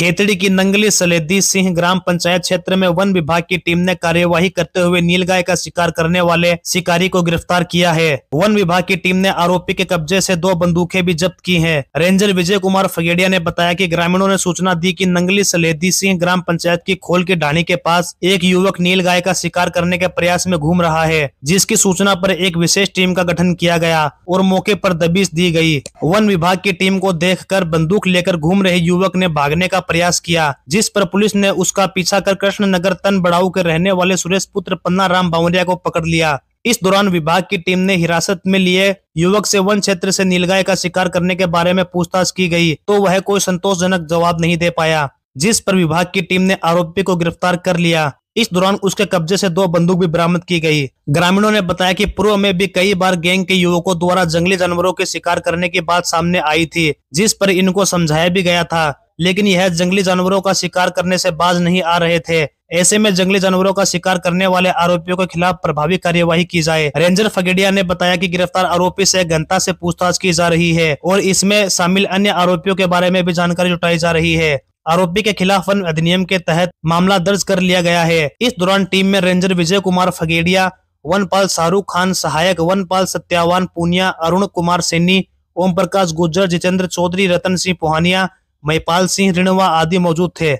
खेतड़ी की नंगली सलेदी सिंह ग्राम पंचायत क्षेत्र में वन विभाग की टीम ने कार्यवाही करते हुए नील गाय का शिकार करने वाले शिकारी को गिरफ्तार किया है वन विभाग की टीम ने आरोपी के कब्जे से दो बंदूकें भी जब्त की हैं। रेंजर विजय कुमार फगेड़िया ने बताया कि ग्रामीणों ने सूचना दी कि नंगली सलेदी सिंह ग्राम पंचायत की खोल के ढाणी के पास एक युवक नील गाय का शिकार करने के प्रयास में घूम रहा है जिसकी सूचना आरोप एक विशेष टीम का गठन किया गया और मौके आरोप दबिश दी गयी वन विभाग की टीम को देख बंदूक लेकर घूम रहे युवक ने भागने का प्रयास किया जिस पर पुलिस ने उसका पीछा कर कृष्ण नगर तन बड़ाऊ के रहने वाले सुरेश पुत्र पन्ना राम बावरिया को पकड़ लिया इस दौरान विभाग की टीम ने हिरासत में लिए युवक से वन क्षेत्र से नीलगाय का शिकार करने के बारे में पूछताछ की गई तो वह कोई संतोषजनक जवाब नहीं दे पाया जिस पर विभाग की टीम ने आरोपी को गिरफ्तार कर लिया इस दौरान उसके कब्जे से दो बंदूक भी बरामद की गई ग्रामीणों ने बताया कि पूर्व में भी कई बार गैंग के युवकों द्वारा जंगली जानवरों के शिकार करने की बात सामने आई थी जिस पर इनको समझाया भी गया था लेकिन यह जंगली जानवरों का शिकार करने से बाज नहीं आ रहे थे ऐसे में जंगली जानवरों का शिकार करने वाले आरोपियों के खिलाफ प्रभावी कार्यवाही की जाए रेंजर फगेडिया ने बताया कि गिरफ्तार आरोपी से घंटा से पूछताछ की जा रही है और इसमें शामिल अन्य आरोपियों के बारे में भी जानकारी जुटाई जा रही है आरोपी के खिलाफ वन अधिनियम के तहत मामला दर्ज कर लिया गया है इस दौरान टीम में रेंजर विजय कुमार फगेडिया वनपाल शाहरुख खान सहायक वनपाल सत्यावान पुनिया अरुण कुमार सैनी ओम प्रकाश गुज्जर जितेंद्र चौधरी रतन सिंह पोहानिया महिपाल सिंह रिणवा आदि मौजूद थे